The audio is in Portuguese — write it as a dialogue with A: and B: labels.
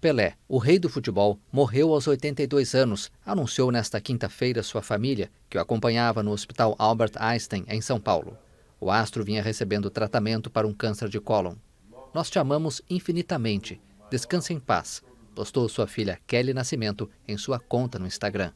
A: Pelé, o rei do futebol, morreu aos 82 anos, anunciou nesta quinta-feira sua família, que o acompanhava no Hospital Albert Einstein, em São Paulo. O astro vinha recebendo tratamento para um câncer de cólon. Nós te amamos infinitamente. Descanse em paz, postou sua filha Kelly Nascimento em sua conta no Instagram.